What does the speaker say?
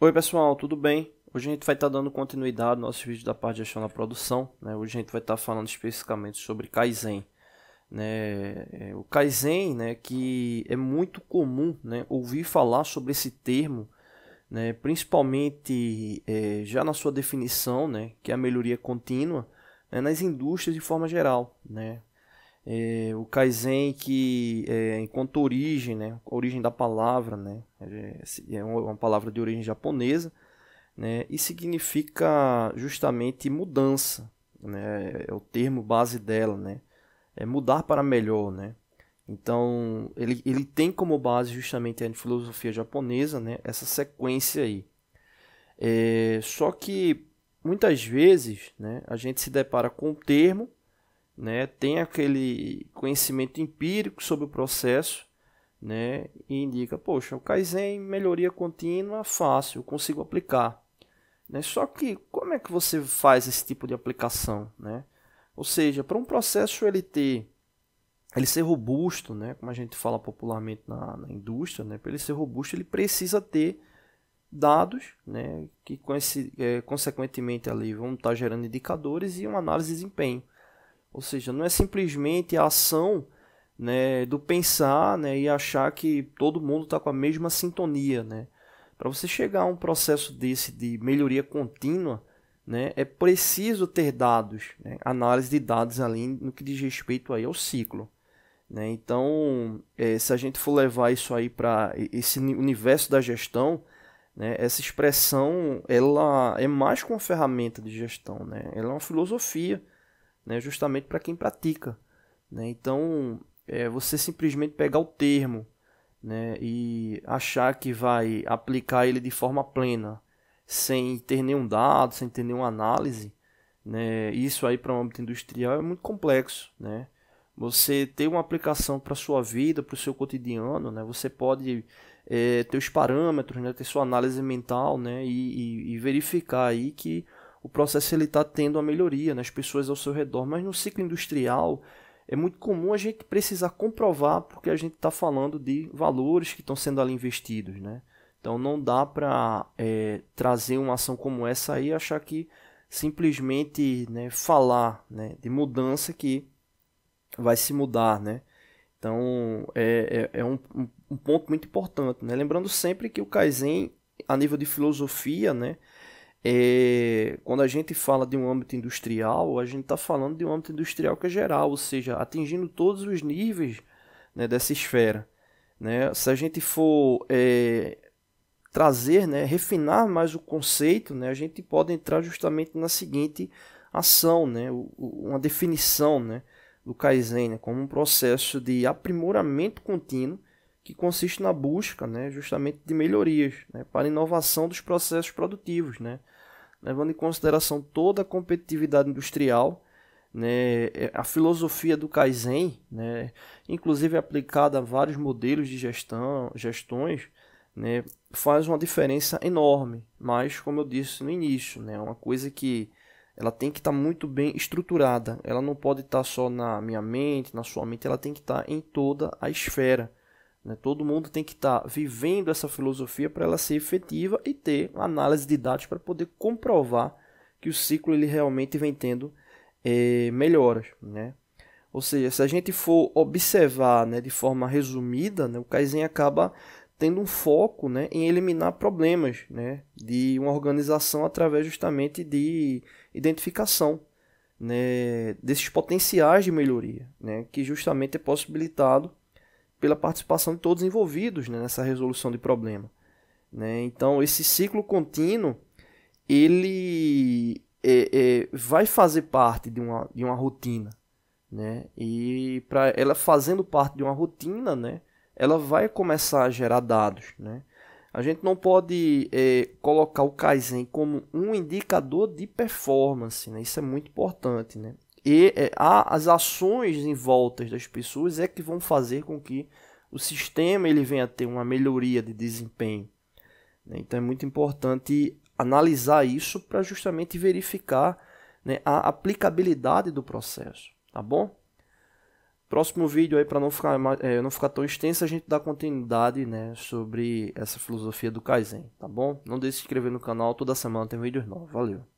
Oi pessoal, tudo bem? Hoje a gente vai estar tá dando continuidade ao nosso vídeo da parte de gestão da produção. Né? Hoje a gente vai estar tá falando especificamente sobre Kaizen. Né? É, o Kaizen, né, que é muito comum né, ouvir falar sobre esse termo, né, principalmente é, já na sua definição, né, que é a melhoria contínua, né, nas indústrias de forma geral. Né? É, o Kaizen que, é, enquanto origem, né, origem da palavra, né, é, é, é uma palavra de origem japonesa, né, e significa justamente mudança, né, é o termo base dela, né, é mudar para melhor, né. Então, ele, ele tem como base justamente a filosofia japonesa, né, essa sequência aí. É, só que, muitas vezes, né, a gente se depara com o termo né, tem aquele conhecimento empírico sobre o processo né, e indica, poxa, o Kaizen, melhoria contínua, fácil, consigo aplicar. Né? Só que como é que você faz esse tipo de aplicação? Né? Ou seja, para um processo ele ter ele ser robusto, né, como a gente fala popularmente na, na indústria, né, para ele ser robusto ele precisa ter dados, né, que é, consequentemente ali vão estar gerando indicadores e uma análise de desempenho. Ou seja, não é simplesmente a ação né, do pensar né, e achar que todo mundo está com a mesma sintonia. Né? Para você chegar a um processo desse de melhoria contínua, né, é preciso ter dados, né, análise de dados ali no que diz respeito aí ao ciclo. Né? Então, é, se a gente for levar isso aí para esse universo da gestão, né, essa expressão ela é mais que uma ferramenta de gestão, né? ela é uma filosofia né, justamente para quem pratica. Né? Então, é, você simplesmente pegar o termo né, e achar que vai aplicar ele de forma plena, sem ter nenhum dado, sem ter nenhuma análise, né, isso aí para o âmbito industrial é muito complexo. Né? Você ter uma aplicação para sua vida, para o seu cotidiano, né, você pode é, ter os parâmetros, né, ter sua análise mental né, e, e, e verificar aí que o processo ele está tendo uma melhoria nas né, pessoas ao seu redor, mas no ciclo industrial é muito comum a gente precisar comprovar porque a gente está falando de valores que estão sendo ali investidos, né? Então não dá para é, trazer uma ação como essa aí e achar que simplesmente né, falar né, de mudança que vai se mudar, né? Então é, é, é um, um, ponto muito importante, né? Lembrando sempre que o Kaizen, a nível de filosofia, né? É, quando a gente fala de um âmbito industrial, a gente está falando de um âmbito industrial que é geral, ou seja, atingindo todos os níveis né, dessa esfera. Né? Se a gente for é, trazer, né, refinar mais o conceito, né, a gente pode entrar justamente na seguinte ação, né, uma definição né, do Kaizen né, como um processo de aprimoramento contínuo que consiste na busca né, justamente de melhorias né, para inovação dos processos produtivos, né, levando em consideração toda a competitividade industrial, né, é, a filosofia do Kaizen, né, inclusive aplicada a vários modelos de gestão, gestões, né, faz uma diferença enorme. Mas, como eu disse no início, né, é uma coisa que ela tem que estar tá muito bem estruturada. Ela não pode estar tá só na minha mente, na sua mente, ela tem que estar tá em toda a esfera. Né? Todo mundo tem que estar tá vivendo essa filosofia para ela ser efetiva e ter análise de dados para poder comprovar que o ciclo ele realmente vem tendo é, melhoras. Né? Ou seja, se a gente for observar né, de forma resumida, né, o Kaizen acaba tendo um foco né, em eliminar problemas né, de uma organização através justamente de identificação né, desses potenciais de melhoria, né, que justamente é possibilitado pela participação de todos envolvidos né, nessa resolução de problema. Né? Então, esse ciclo contínuo, ele é, é, vai fazer parte de uma, de uma rotina. Né? E para ela fazendo parte de uma rotina, né, ela vai começar a gerar dados. Né? A gente não pode é, colocar o Kaizen como um indicador de performance, né? isso é muito importante. Né? E é, a, as ações em volta das pessoas é que vão fazer com que o sistema ele venha a ter uma melhoria de desempenho. Né? Então é muito importante analisar isso para justamente verificar né, a aplicabilidade do processo, tá bom? Próximo vídeo aí para não ficar é, não ficar tão extenso a gente dá continuidade né sobre essa filosofia do Kaizen, tá bom? Não deixe de se inscrever no canal, toda semana tem vídeos novos. Valeu.